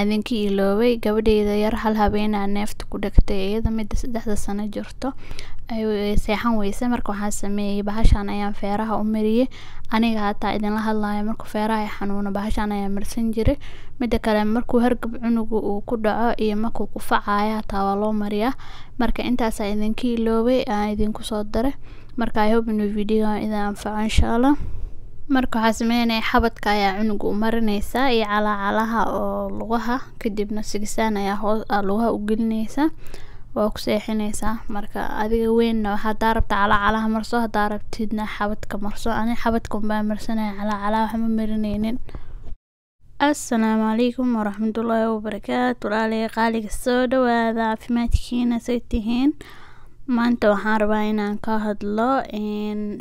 habeenkii iloobay gabadheyda yar hal habeenaa neefta ku dhagtay iyada midda saddexda sano jirto eh, seexan weyse marka waxaan sameeyey bahashaan ayaan feeraha u mariyey aniga hataa idinla hadlayo marku feeraha ay xanuuno bahashaan ayaan marsan jiray midda kale markuu hargab cunugu uu ku dhaco iyo markuu ku facayo hataa waa loo mariyaa marka intaasaa idinka iloobay aan idinku soo daray marka i hope inuu anfaco insha marka waxaa sameynaya xabadka ayaa cunuga u marineysaa iyo calaacalaha oo lugaha kadibna sigisaan ayaa hoos ah, lugaha u gelineysaa waa ku seexineysaa marka adiga weynna hadaa rabta calaacalaha marso hadaa rabtidna xabadka marso ani xabadka unbaa marsanaya calaacalaha waxma marineynin assalaamu calaykum waraxmatullaahi wabarakaatu walaaliya qaaliga soo dhawaada caafimaadkiina say tihiin Maanta waxaan rabaa inaan ka hadlo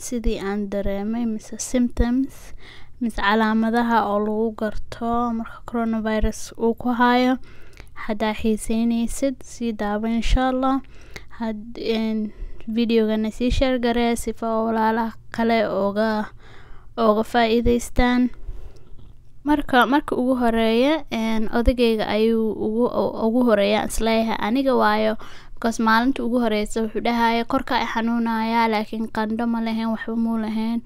sidii aan dareemay mise symptoms mise calaamadaha oo lagu garto marka coronavirus uu ku hayo. Hadaa xiiseyneysid sii daabo insha Allah. Videogana sii sheer garee sifa walaalaha kale ooga ooga faa'iideystaan. Marka marka ugu horeeya odagayga ayuu ugu ugu horeeya isleeyahay aniga waayo markaas maalinta ugu horeysa wuxuu dhahaya korka xanuunaya laakiin qandho ma lahayn waxba muu lahayn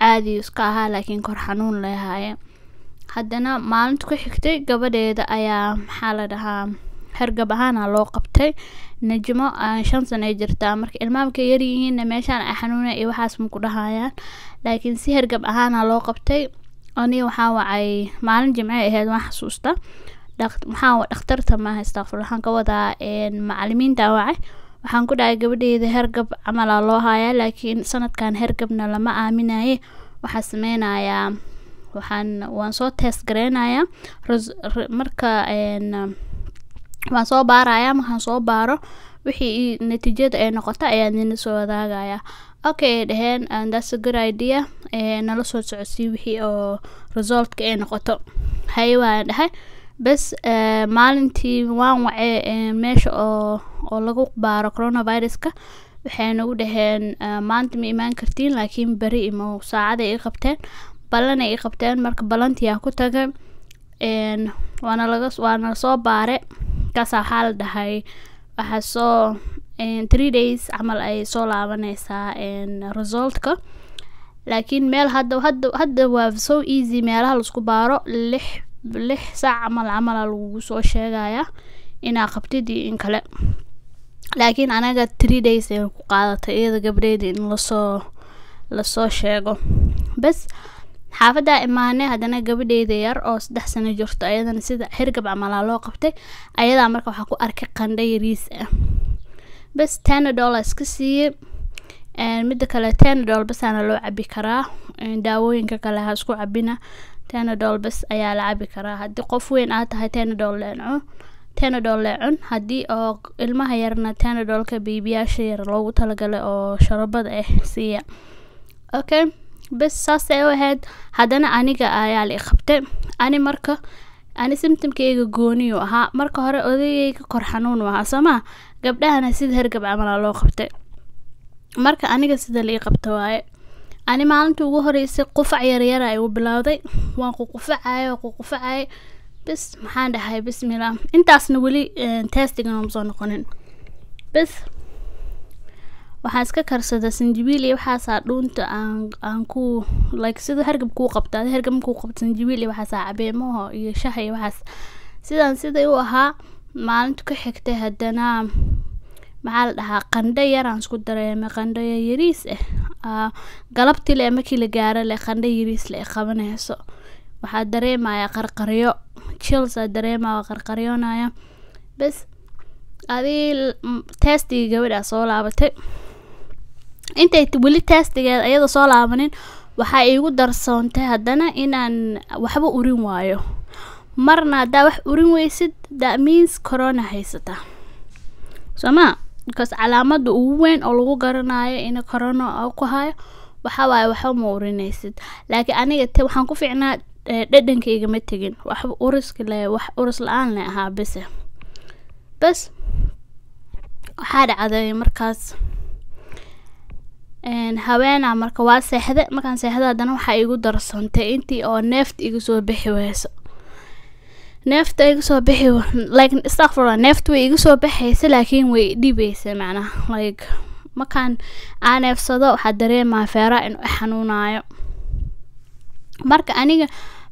caadiyu iska ahaa laakiin kor xanuun lehaaya haddana maalinta ku xigtay gabadheeda ayaa maxaa la dhahaa hargab ahaana loo qabtay najmo shan sano ay jirtaa marka ilmaamka yaryihiinna meeshaan a xanuuna iyo waxaas ma ku dhahayaan laakiin si hergab ahaana loo qabtay ani waxaa wacay maalin jimce ahayd waan xasuusta maxaa dhakhtarta maaha istakfur waxaan ka wadaa macalimiinta wace waxaan ku dhahay gabadheeda hergab camalaa loo hayaa laakiin sanadkan hergabna lama aaminaye waxaa sameynayaa waxaan waan soo test gareynayaa marka waan soo baarayaa markaan soo baaro wixii natiijada ay noqoto ayaa nina soo wadaagayaa okay dheheen that's a good idea nala soo socodsii wixii oo resultka ay noqoto hay waan dhahay bes eh, maalintii waan wacee eh, meesha oo lagu baaro coronaviruska waxay nagu dhaheen eh, maanta ma imaan kartiin laakiin beri imo saacaday i qabteen ballanay i qabteen marka ballantii ku tagay waana laga waana soo baare kaas waxaa la dhahay waxaa soo three days camal ay soo laabaneysaa resultka laakiin meel hadda hadda hadda waa so easy meelaha laisku baaro lix lix saac camal camala lagugu soo sheegayaa inaa qabtid iyo in kale laakiin anaga tree days ay ku qaadatay iyada gabdheeda in lasoo lasoo sheego bas xaafaddaa imaane haddana gabadheeda yar oo saddex sano jirto ayadana sida xirgab camalaa loo qabtay ayadaa marka waxaa ku arkay qandha yariis ah bas ten dollars ka siiye kale ten basaana loo cabi karaa daawooyinka kale ha isku cabina tenadol bes ayaa la cabi karaa haddii qof weyn aa tahay tenadol leenco tenadol leecun haddii oo ilmaha yarna tenadolka biibiyaasha yar loogu talagalay oo sharabada ah eh siiya okay bes saasay u ahayd haddana aniga ayaa la iqabtay ani marka ani simtimkayga gooniyu ahaa marka hore odagayga kor xanuunu ahaa soomaa gabdhahana sida hergab camala loo qabtay marka aniga sida la iqabta waaye ani maalinta ugu horeysay qufac yaryara ay u bilowday waan ququfacay waa ququfacay bis maxaan dhahay bismillah intaasna weli eh, testigan ooma soo noqonin bis waxaan iska karsadaa sanjibiil iyo waxaasaa dhuunta aan aan ku like sida hergab kuu qabta adi hergab makuu qabto sanjibiil iyo waxaasaa cabeemaho iyo shaha iyo waxaas sidaan siday u ahaa maalinta ku xigtay haddana maxaa la dhahaa qandho yar aan isku dareemay qandho yariis eh. ah galabtii le markii la gaaro le qandho yariis le qabanayso waxaa dareemaya qarqaryo chilsa dareemaya waa qarqaryonaya bas adii testigii gabadhaa soo laabatay intay weli testigeeda iyada soo laabanin waxaa iigu darsoontay haddana inaan waxba urin waayo marna haddaa wax urin weysid that means corona haysata soo maa markaas calaamada ugu weyn oo lagu garanayo in corona ku hayo waxaa waxba ma urinaysid laakiin aniga te waxaan ku fiicnaa eh, dhadhankayga ma tegin waxba uriski le wax uris la-aan le ahaa bese bas waxaa dhacday markaas haweena marka waa seexde markaan seexda haddana waxaa igu darsantay intii oo neefta iga soo bixi weyso neefta iga soo bixi like istakfurla neefta way iga soo baxaysa laakiin way dhibaysa macnaa like markaan aa neefsado waxaa dareemaa feera inuu xanuunaayo marka aniga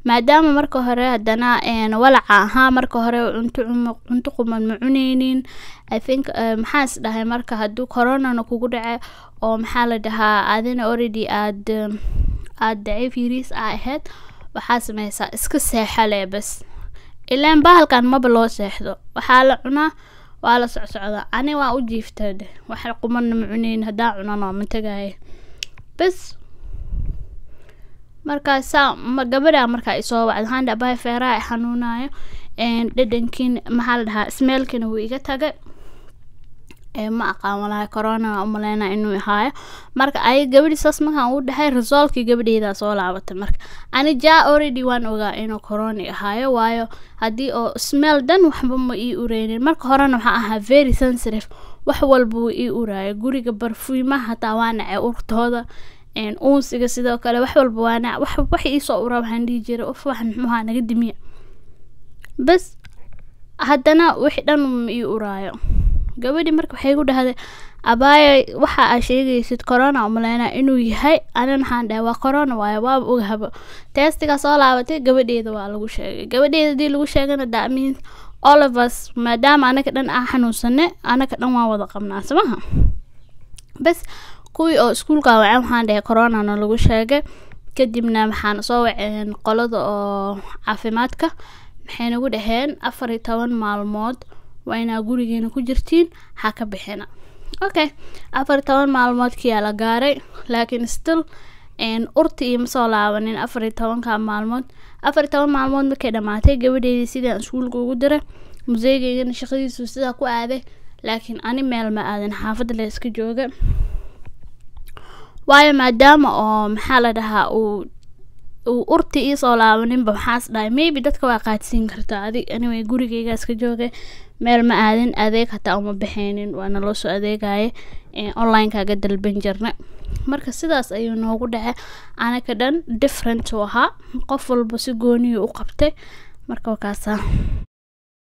maadaama marka hore haddana walaca ahaa marka hore cunto quman ma cuneynin ithink e, maxaa is marka hadduu coronana kugu dhace oo maxaa la dhahaa adina already aad aad daciif yiriis aa ahayd waxaa sameysaa iska seexale bas ilaan bahalkan maba loo seexdo waxaa la cunaa waa la socsocda ani waa u jiiftad waxa qumana ma cuneyn haddaa cunan cunano matagaaya bas markaasaa gabadhaa markaa isoo wacda handha bahay feeraha i xanuunaayo dhadhankiina maxaa la dhahaa smeelkina wuu iga tagay ma aqaan walaahi corona waan inuu ahaayo marka aya gabadhi saas markaan uu dhahay resolkii gabadheydaa soo laabatay marka ani jaa already waan ogaa inuu corona ahaayo waayo haddii oo smell dhan waxba ma ii ureynin marka horena waxaa ahaa very sensitive wax walba ii uraayo guriga barfuimaha hataa waa nacay urtooda uunsiga sidoo kale wax walba waa wax iisoo uraa waxaan dhihi jiray uf wax muxuuha naga dimiya bas haddana wixi dhan ma ii uraayo gabadhii marka waxay igu dhahday abaaya waxa aa sheegaysid corona umaleyna inuu yahay anan waxaan dhahay waa corona waayo waaba ogahaba testiga soo laabatay gabadheeda waa lagu sheegay gabadheeda hadii lagu sheegana damin olivers maadaama anaga dhan aan xanuunsane anaga dhan waan wada qabnaa samaha bas kuwii oo iskuulka wacan waxaan dhahay coronana lagu sheegay kadibna waxaan soo waceen qolada oo caafimaadka maxaynagu dhaheen afar iyo toban maalmood waa inaa gurigeena ku jirtiin ha ka bixina okay afar toban maalmoodkiyaa la gaaray laakiin still urti ioma soo laabanin afar tobanka maalmood afar toban maalmood markay dhamaatay gabadheydii sidaan iskuulka ugu diray museygeygana shaqadiisu sidaa ku aaday laakiin ani meel ma aadin xaafadda la iska jooga waayo maadaama oo maxaa la dhahaa uu urti iisoo laabaninba maxaas dhahay maybe dadka waa qaadsiin kartaa adig anyway gurigeygaa iska jooga meel ma aadin adeeg hataa uma baxaynin waa naloo soo adeegaye onlinekaaga dalban jirna marka sidaas ayuu noogu dhace anaka dhan different u ahaa qof walba si gooniyu u qabtay marka wakaasaa